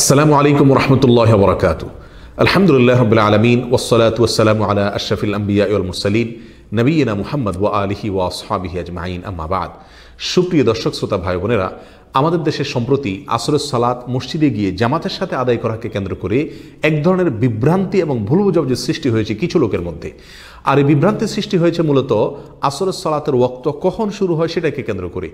আসসালামু আলাইকুম রহমতুল্লাহ বরকাত আলহামদুলিল্লাহ রবিল আলমিন ওসলাত ওসালাম আলা আশরফিল আম্বিয়াউল মুরসালিন নবীনা মুহাম্মদ ওয়া আলিহি ওয়া আসহাবিহি আজমাইন আমাবাদ সুপ্রিয় দর্শক শ্রোতা ভাই বোনেরা আমাদের দেশে সম্প্রতি আসরের সালাত মসজিদে গিয়ে জামাতের সাথে আদায় করাকে কেন্দ্র করে এক ধরনের বিভ্রান্তি এবং ভুল বুঝব যে সৃষ্টি হয়েছে কিছু লোকের মধ্যে আর এই বিভ্রান্তির সৃষ্টি হয়েছে মূলত আসরের সালাতের ওক্ত কখন শুরু হয় সেটাকে কেন্দ্র করে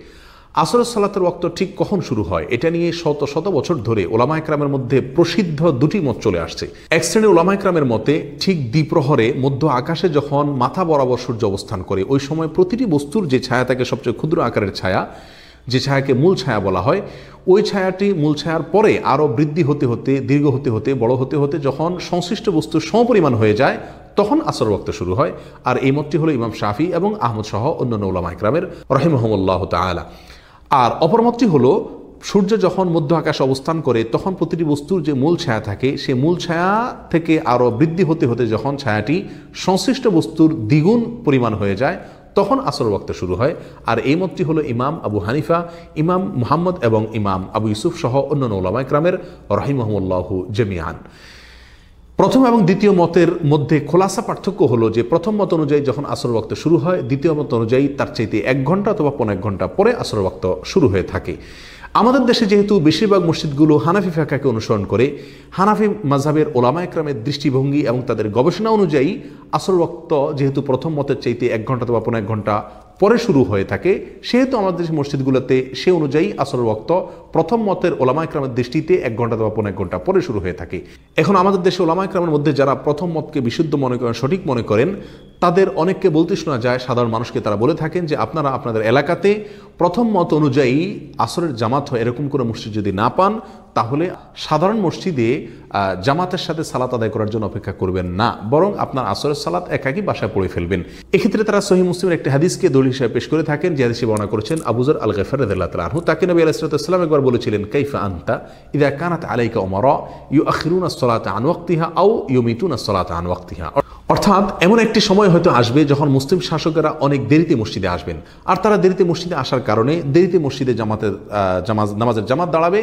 আসর সালাতের ওক্ত ঠিক কখন শুরু হয় এটা নিয়ে শত শত বছর ধরে ওলামায়করামের মধ্যে প্রসিদ্ধ দুটি মত চলে আসছে এক শ্রেণীর ওলামায়করামের মতে ঠিক দ্বিপ্রহরে মধ্য আকাশে যখন মাথা বরাবর সূর্য অবস্থান করে ওই সময় প্রতিটি বস্তুর যে ছায়া থাকে সবচেয়ে ক্ষুদ্র আকারের ছায়া যে ছায়াকে মূল ছায়া বলা হয় ওই ছায়াটি মূল ছায়ার পরে আরও বৃদ্ধি হতে হতে দীর্ঘ হতে হতে বড় হতে হতে যখন সংশ্লিষ্ট বস্তু সমপরিমাণ হয়ে যায় তখন আসর বক্ত শুরু হয় আর এই মতটি হলো ইমাম শাফি এবং আহমদ সহ অন্যান্য ওলামাইকরামের রহিমহমুল্লাহ তালা আর অপরমতটি হল হলো সূর্য যখন মধ্য আকাশে অবস্থান করে তখন প্রতিটি বস্তুর যে মূল ছায়া থাকে সে মূল ছায়া থেকে আরও বৃদ্ধি হতে হতে যখন ছায়াটি সংশ্লিষ্ট বস্তুর দ্বিগুণ পরিমাণ হয়ে যায় তখন আসর বক্তা শুরু হয় আর এই মতটি হলো ইমাম আবু হানিফা ইমাম মুহাম্মদ এবং ইমাম আবু ইউসুফ সহ অন্যান্য নৌলামা ইকরামের রহিমহমুল্লাহু জেমিয়ান প্রথম এবং দ্বিতীয় মতের মধ্যে খোলাসা পার্থক্য হলো যে প্রথম মত অনুযায়ী যখন আসর বক্ত শুরু হয় দ্বিতীয় মত অনুযায়ী তার চাইতে এক ঘন্টা অথবা পনেরো ঘন্টা পরে আসর বক্ত শুরু হয়ে থাকে আমাদের দেশে যেহেতু বেশিরভাগ মসজিদগুলো হানাফি ফাঁকাকে অনুসরণ করে হানাফি মাঝাবের ওলামা একরামের দৃষ্টিভঙ্গি এবং তাদের গবেষণা অনুযায়ী আসর বক্ত যেহেতু প্রথম মতের চাইতে এক ঘন্টা অথবা পনেরো ঘন্টা পরে শুরু হয়ে থাকে সেহেতু আমাদের মসজিদগুলোতে সে অনুযায়ী আসর বক্ত প্রথম মতের ইকরামের দৃষ্টিতে এক ঘন্টা বা পনেরো ঘন্টা পরে শুরু হয়ে থাকে এখন আমাদের দেশে ইকরামের মধ্যে যারা প্রথম মতকে বিশুদ্ধ মনে করেন সঠিক মনে করেন তাদের অনেককে বলতে শোনা যায় সাধারণ মানুষকে তারা বলে থাকেন যে আপনারা আপনাদের এলাকাতে প্রথম মত অনুযায়ী আসরের জামাত হয় এরকম কোনো মসজিদ যদি না পান তাহলে সাধারণ মসজিদে জামাতের সাথে সালাত আদায় করার জন্য অপেক্ষা করবেন না বরং আপনার আসরের সালাত একাকি বাসায় পড়ে ফেলবেন এক্ষেত্রে তারা সহি মুসলিমের একটি হাদিসকে দলিল হিসাবে পেশ করে থাকেন যে হাদিসে বর্ণনা করেছেন আবুজর আল গেফার রদুল্লাহ তাকে নবী আলাহ ইসলাতাম একবার একবার বলেছিলেন কাইফা আন্তা ইদা কানাত আলাইকা ওমারা ইউ আখিরুন সলাত আন ওয়াক্তিহা আও ইউমিতুন সলাত আন ওয়াক্তিহা অর্থাৎ এমন একটি সময় হয়তো আসবে যখন মুসলিম শাসকেরা অনেক দেরিতে মসজিদে আসবেন আর তারা দেরিতে মসজিদে আসার কারণে দেরিতে মসজিদে জামাতের জামাজ নামাজের জামাত দাঁড়াবে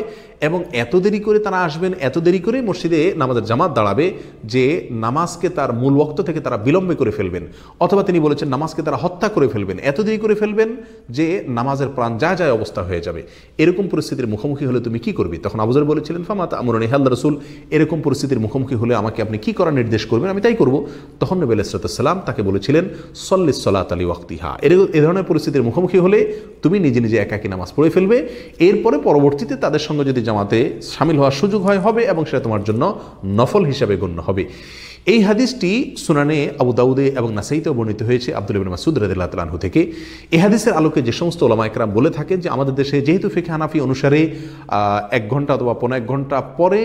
এবং এত দেরি করে তারা আসবেন এত দেরি করে মসজিদে নামাজের জামাত দাঁড়াবে যে নামাজকে তার মূল বক্ত থেকে তারা বিলম্বে করে ফেলবেন অথবা তিনি বলেছেন নামাজকে তারা হত্যা করে ফেলবেন এত দেরি করে ফেলবেন যে নামাজের প্রাণ যা যায় অবস্থা হয়ে যাবে এরকম পরিস্থিতির মুখোমুখি হলে তুমি কি করবে তখন আবুজার বলেছিলেন ফামাত আমরণ ইহাল রসুল এরকম পরিস্থিতির মুখোমুখি হলে আমাকে আপনি কি করার নির্দেশ করবেন আমি তাই করবো তখন নবী আলাইসালাম তাকে বলেছিলেন সল্লিস সলাত আলী ওয়াক্তিহা এর এ ধরনের পরিস্থিতির মুখোমুখি হলে তুমি নিজে নিজে একাকি নামাজ পড়ে ফেলবে এরপরে পরবর্তীতে তাদের সঙ্গে যদি জামাতে সামিল হওয়ার সুযোগ হয় হবে এবং সেটা তোমার জন্য নফল হিসাবে গণ্য হবে এই হাদিসটি সুনানে আবু দাউদে এবং নাসাইতেও বর্ণিত হয়েছে আব্দুল ইবিন মাসুদ রাদিল্লাহ তালাহু থেকে এই হাদিসের আলোকে যে সমস্ত ওলামা একরাম বলে থাকেন যে আমাদের দেশে যেহেতু ফেখে হানাফি অনুসারে এক ঘন্টা অথবা পনেরো এক ঘন্টা পরে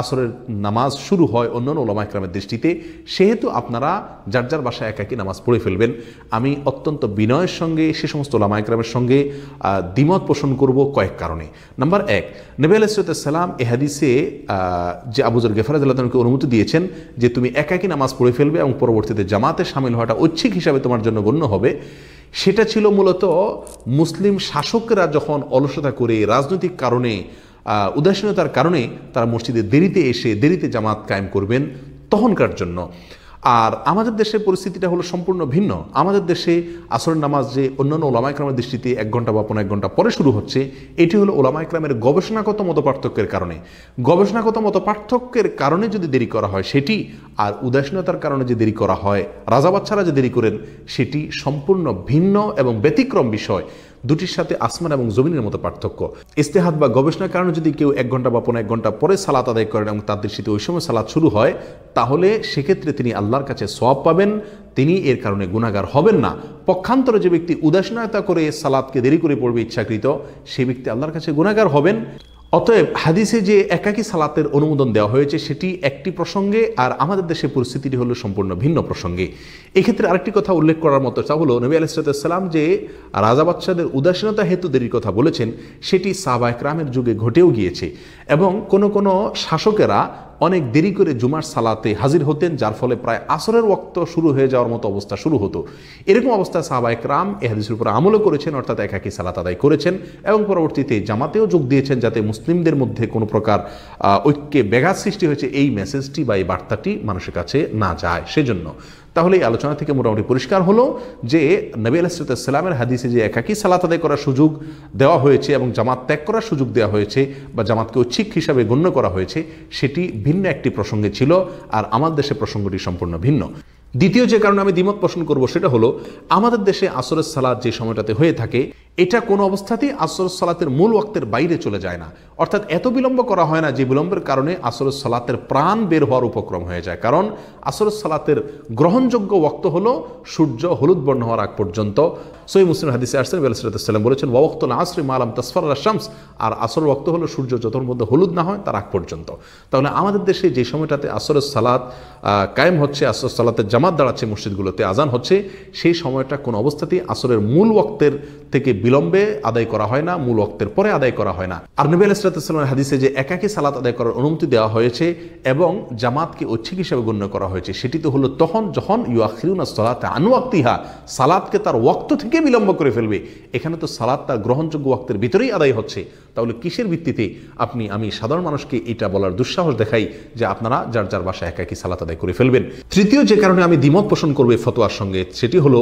আসরের নামাজ শুরু হয় অন্যান্য ওলামা একরামের দৃষ্টিতে সেহেতু আপনারা যার যার বাসায় একাকি নামাজ পড়ে ফেলবেন আমি অত্যন্ত বিনয়ের সঙ্গে সে সমস্ত ওলামা একরামের সঙ্গে দ্বিমত পোষণ করব কয়েক কারণে নাম্বার এক নবী সালাম এ হাদিসে যে আবুজর গেফারাজকে অনুমতি দিয়েছেন যে তুমি একাকী নামাজ পড়ে ফেলবে এবং পরবর্তীতে জামাতে সামিল হওয়াটা ঐচ্ছিক হিসাবে তোমার জন্য গণ্য হবে সেটা ছিল মূলত মুসলিম শাসকরা যখন অলসতা করে রাজনৈতিক কারণে উদাসীনতার কারণে তারা মসজিদে দেরিতে এসে দেরিতে জামাত কায়েম করবেন তখনকার জন্য আর আমাদের দেশের পরিস্থিতিটা হলো সম্পূর্ণ ভিন্ন আমাদের দেশে আসরের নামাজ যে অন্যান্য ওলামাইক্রামের দৃষ্টিতে এক ঘন্টা বা পনেরো এক ঘন্টা পরে শুরু হচ্ছে এটি হলো ওলামাইক্রামের গবেষণাগত মত পার্থক্যের কারণে গবেষণাগত মত পার্থক্যের কারণে যদি দেরি করা হয় সেটি আর উদাসীনতার কারণে যে দেরি করা হয় রাজাবাচ্চারা যে দেরি করেন সেটি সম্পূর্ণ ভিন্ন এবং ব্যতিক্রম বিষয় দুটির সাথে আসমান এবং জমিনের মতো পার্থক্য ইস্তেহাত বা গবেষণার কারণে যদি কেউ এক ঘন্টা বা পনেরো এক ঘন্টা পরে সালাত আদায় করেন এবং তার দৃষ্টিতে ওই সময় সালাদ শুরু হয় তাহলে সেক্ষেত্রে তিনি আল্লাহর কাছে সব পাবেন তিনি এর কারণে গুণাগার হবেন না পক্ষান্তরে যে ব্যক্তি উদাসীনতা করে সালাদকে দেরি করে পড়বে ইচ্ছাকৃত সেই ব্যক্তি আল্লাহর কাছে গুণাগার হবেন অতএব হাদিসে যে একাকী সালাতের অনুমোদন দেওয়া হয়েছে সেটি একটি প্রসঙ্গে আর আমাদের দেশে পরিস্থিতিটি হলো সম্পূর্ণ ভিন্ন প্রসঙ্গে এক্ষেত্রে আরেকটি কথা উল্লেখ করার মতো তা হলো নবী আলাইসালাম যে রাজা বাচ্চাদের উদাসীনতা হেতু দেরির কথা বলেছেন সেটি সাবায়ক রামের যুগে ঘটেও গিয়েছে এবং কোনো কোনো শাসকেরা অনেক দেরি করে জুমার সালাতে হাজির হতেন যার ফলে প্রায় আসরের ওক্ত শুরু হয়ে যাওয়ার মতো অবস্থা শুরু হতো এরকম অবস্থায় সাহাবা একরাম এহাদিসের উপর আমলও করেছেন অর্থাৎ একাকি সালাত আদায় করেছেন এবং পরবর্তীতে জামাতেও যোগ দিয়েছেন যাতে মুসলিমদের মধ্যে কোনো প্রকার ঐক্যে ব্যাঘাত সৃষ্টি হয়েছে এই মেসেজটি বা এই বার্তাটি মানুষের কাছে না যায় সেজন্য তাহলে এই আলোচনা থেকে মোটামুটি পরিষ্কার হলো যে নবী সালামের হাদিসে যে একাকি সালাত আদায় করার সুযোগ দেওয়া হয়েছে এবং জামাত ত্যাগ করার সুযোগ দেওয়া হয়েছে বা জামাতকে ঐচ্ছিক হিসাবে গণ্য করা হয়েছে সেটি ভিন্ন একটি প্রসঙ্গে ছিল আর আমার দেশে প্রসঙ্গটি সম্পূর্ণ ভিন্ন দ্বিতীয় যে কারণে আমি দ্বিমত পোষণ করব সেটা হলো আমাদের দেশে আসরের সালাদ যে সময়টাতে হয়ে থাকে এটা কোনো অবস্থাতেই আসর সালাতের মূল ওয়াক্তের বাইরে চলে যায় না অর্থাৎ এত বিলম্ব করা হয় না যে বিলম্বের কারণে আসর সালাতের প্রাণ বের হওয়ার উপক্রম হয়ে যায় কারণ আসর সালাতের গ্রহণযোগ্য ওক্ত হল সূর্য হলুদ বর্ণ হওয়ার আগ পর্যন্ত সই মুসলিম হাদিসে আসছেন বেলসরাতাম বলেছেন না আসরি মালাম তসফর শামস আর আসর ওক্ত হলো সূর্য যতর মধ্যে হলুদ না হয় তার আগ পর্যন্ত তাহলে আমাদের দেশে যে সময়টাতে আসর সালাত কায়েম হচ্ছে আসর সালাতের জামাত দাঁড়াচ্ছে মসজিদগুলোতে আজান হচ্ছে সেই সময়টা কোনো অবস্থাতেই আসরের মূল ওক্তের থেকে বিলম্বে আদায় করা হয় না মূল অক্তের পরে আদায় করা হয় না আর নবী আলাইসালামের হাদিসে যে একাকি সালাত আদায় করার অনুমতি দেওয়া হয়েছে এবং জামাতকে ঐচ্ছিক হিসেবে গণ্য করা হয়েছে সেটি তো হলো তখন যখন ইউআখিরুনা সালাতে আনু আক্তিহা সালাদকে তার ওক্ত থেকে বিলম্ব করে ফেলবে এখানে তো সালাদ তার গ্রহণযোগ্য ওয়াক্তের ভিতরেই আদায় হচ্ছে তাহলে কিসের ভিত্তিতে আপনি আমি সাধারণ মানুষকে এটা বলার দুঃসাহস দেখাই যে আপনারা যার যার বাসায় একাকি সালাত আদায় করে ফেলবেন তৃতীয় যে কারণে আমি দ্বিমত পোষণ করবে ফতোয়ার সঙ্গে সেটি হলো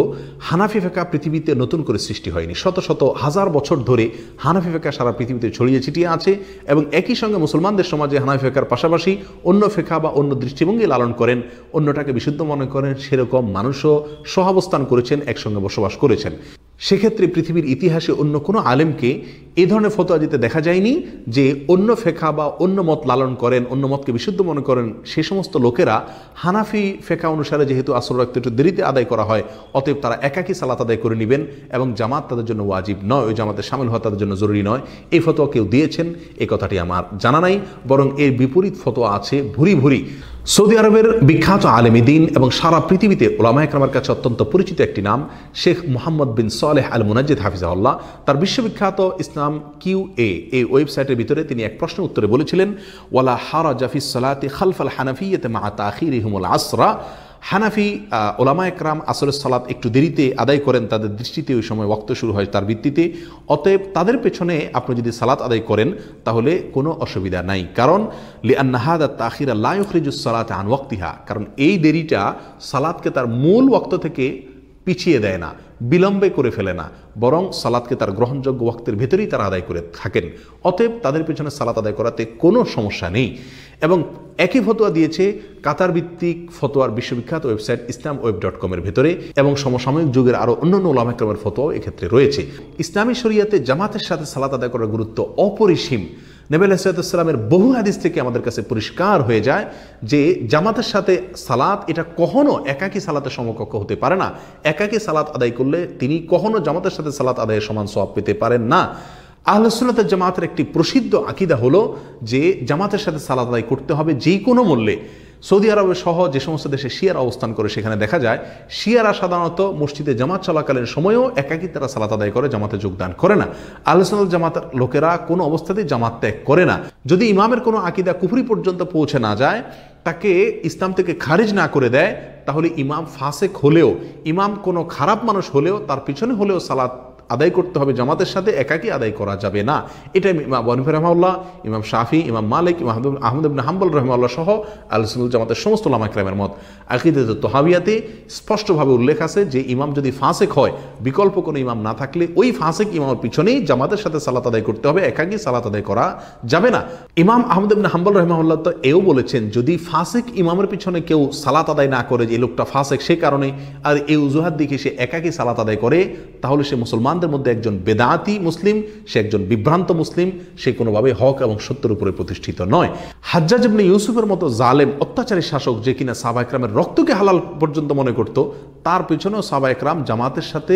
হানাফি ফেকা পৃথিবীতে নতুন করে সৃষ্টি হয়নি শত শত হাজার বছর ধরে হানাফি ফেকা সারা পৃথিবীতে ছড়িয়ে ছিটিয়ে আছে এবং একই সঙ্গে মুসলমানদের সমাজে হানাফি ফেকার পাশাপাশি অন্য ফেকা বা অন্য দৃষ্টিভঙ্গি লালন করেন অন্যটাকে বিশুদ্ধ মনে করেন সেরকম মানুষও সহাবস্থান করেছেন একসঙ্গে বসবাস করেছেন সেক্ষেত্রে পৃথিবীর ইতিহাসে অন্য কোনো আলেমকে এ ধরনের ফতোয়া দিতে দেখা যায়নি যে অন্য ফেকা বা অন্য মত লালন করেন অন্য মতকে বিশুদ্ধ মনে করেন সে সমস্ত লোকেরা হানাফি ফেকা অনুসারে যেহেতু আসল রক্ত একটু দেরিতে আদায় করা হয় অতএব তারা একাকি সালাত আদায় করে নেবেন এবং জামাত তাদের জন্য ওয়াজিব নয় ওই জামাতে সামিল হওয়া তাদের জন্য জরুরি নয় এই ফতোয়া কেউ দিয়েছেন এ কথাটি আমার জানা নাই বরং এর বিপরীত ফতোয়া আছে ভুরি ভুরি সৌদি আরবের বিখ্যাত দিন এবং সারা পৃথিবীতে ওলামা একরামের কাছে অত্যন্ত পরিচিত একটি নাম শেখ মোহাম্মদ বিন সালেহ আল মুনাজিদ হাফিজাউল্লাহ তার বিশ্ববিখ্যাত ইসলাম কিউ এ এই ওয়েবসাইটের ভিতরে তিনি এক প্রশ্ন উত্তরে বলেছিলেন ওয়ালা হারা জাফিস সালাতি খালফাল হানাফিয়তে মাহাতা আসরা হানাফি ওলামা একরাম আসরের সালাত একটু দেরিতে আদায় করেন তাদের দৃষ্টিতে ওই সময় ওক্ত শুরু হয় তার ভিত্তিতে অতএব তাদের পেছনে আপনি যদি সালাত আদায় করেন তাহলে কোনো অসুবিধা নাই কারণ লিয়ান্নাহাদা তাহিরা সালাত আন ওয়াক্তিহা কারণ এই দেরিটা সালাতকে তার মূল ওক্ত থেকে পিছিয়ে দেয় না বিলম্বে করে ফেলে না বরং সালাদকে তার গ্রহণযোগ্য ওয়াক্তের ভেতরেই তারা আদায় করে থাকেন অতএব তাদের পেছনে সালাত আদায় করাতে কোনো সমস্যা নেই এবং একই ফতোয়া দিয়েছে কাতার ভিত্তিক ফতোয়ার বিশ্ববিখ্যাত ওয়েবসাইট ইসলাম ওয়েব ডট কমের ভেতরে এবং সমসাময়িক যুগের আরও অন্যান্য ওলামাক্রমের ফতোয়াও এক্ষেত্রে রয়েছে ইসলামী শরিয়াতে জামাতের সাথে সালাত আদায় করার গুরুত্ব অপরিসীম নেবেল আলাহিসামের বহু হাদিস থেকে আমাদের কাছে পরিষ্কার হয়ে যায় যে জামাতের সাথে সালাত এটা কখনো একাকি সালাতের সমকক্ষ হতে পারে না একাকি সালাত আদায় করলে তিনি কখনো জামাতের সাথে সালাত আদায়ের সমান সব পেতে পারেন না আহলসুল্লাতের জামাতের একটি প্রসিদ্ধ আকিদা হলো যে জামাতের সাথে সালাত আদায় করতে হবে যে কোনো মূল্যে সৌদি আরবের সহ যে সমস্ত দেশে শিয়ার অবস্থান করে সেখানে দেখা যায় শিয়ারা সাধারণত মসজিদে জামাত চলাকালীন সময়েও একাকি তারা সালাত আদায় করে জামাতে যোগদান করে না আলোচনাল জামাতের লোকেরা কোনো অবস্থাতেই জামাত ত্যাগ করে না যদি ইমামের কোনো আকিদা কুফরি পর্যন্ত পৌঁছে না যায় তাকে ইসলাম থেকে খারিজ না করে দেয় তাহলে ইমাম ফাসেক হলেও ইমাম কোনো খারাপ মানুষ হলেও তার পিছনে হলেও সালাত আদায় করতে হবে জামাতের সাথে একাকি আদায় করা যাবে না এটা ইমাম বনিফুর রহমাউল্লাহ ইমাম শাফি ইমাম মালিক ইমাম আহমদ ইবিন হাম্বল রহমাউল্লাহ সহ আলসুল জামাতের সমস্ত লামাক্রামের মত আকিদে তোহাবিয়াতে স্পষ্টভাবে উল্লেখ আছে যে ইমাম যদি ফাঁসেক হয় বিকল্প কোনো ইমাম না থাকলে ওই ফাঁসেক ইমামের পিছনেই জামাতের সাথে সালাত আদায় করতে হবে একাকি সালাত আদায় করা যাবে না ইমাম আহমদ ইবিন হাম্বুল রহমাউল্লাহ তো এও বলেছেন যদি ফাঁসেক ইমামের পিছনে কেউ সালাত আদায় না করে যে লোকটা ফাঁসেক সে কারণে আর এই উজুহাত দেখে সে একাকি সালাত আদায় করে তাহলে সে মুসলমান মুসলমানদের মধ্যে একজন বেদাতি মুসলিম সে একজন বিভ্রান্ত মুসলিম সে কোনোভাবে হক এবং সত্যের উপরে প্রতিষ্ঠিত নয় হাজ্জা ইবনে ইউসুফের মতো জালেম অত্যাচারী শাসক যে কিনা সাবা একরামের রক্তকে হালাল পর্যন্ত মনে করত তার পেছনেও সাবা একরাম জামাতের সাথে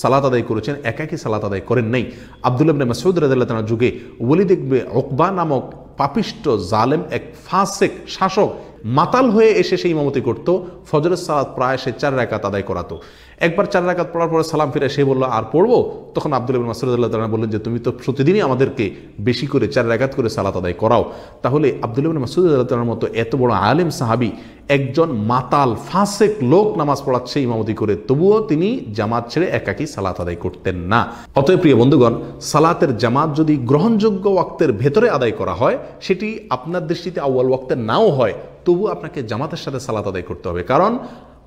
সালাত আদায় করেছেন একাকি সালাত আদায় করেন নাই আবদুল্লাবনে মাসুদ রাজাল্লাহ যুগে ওলি দেখবে ওকবা নামক পাপিষ্ট জালেম এক ফাঁসেক শাসক মাতাল হয়ে এসে সেই ইমামতি করত ফজরের সালাত প্রায় সে চার রাকাত আদায় করাতো একবার চার রাকাত পড়ার পরে সালাম ফিরে সে বললো আর পড়বো তখন আব্দুল ইবিন মাসুদুল্লাহ তালা বললেন যে তুমি তো প্রতিদিনই আমাদেরকে বেশি করে চার রাকাত করে সালাত আদায় করাও তাহলে আব্দুল ইবিন মাসুদুল্লাহ তালার মতো এত বড় আলেম সাহাবি একজন মাতাল ফাঁসেক লোক নামাজ পড়াচ্ছে ইমামতি করে তবুও তিনি জামাত ছেড়ে একাকি সালাত আদায় করতেন না অতএব প্রিয় বন্ধুগণ সালাতের জামাত যদি গ্রহণযোগ্য ওয়াক্তের ভেতরে আদায় করা হয় সেটি আপনার দৃষ্টিতে আউ্বাল ওয়াক্তের নাও হয় তবু আপনাকে জামাতের সাথে সালাত আদায় করতে হবে কারণ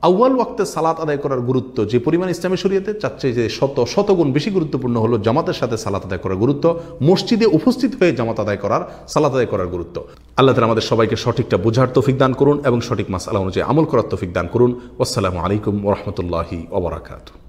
আউ্বাল ওয়াক্তে সালাত আদায় করার গুরুত্ব যে পরিমাণ ইসলামী শরীয়তে চাচ্ছে যে শত শতগুণ বেশি গুরুত্বপূর্ণ হলো জামাতের সাথে সালাত আদায় করার গুরুত্ব মসজিদে উপস্থিত হয়ে জামাত আদায় করার সালাত আদায় করার গুরুত্ব আল্লাহ তালা আমাদের সবাইকে সঠিকটা বোঝার তৌফিক দান করুন এবং সঠিক মাসালা অনুযায়ী আমল করার তৌফিক দান করুন আসসালামু আলাইকুম ওরহমতুল্লাহি ওবরাকাতু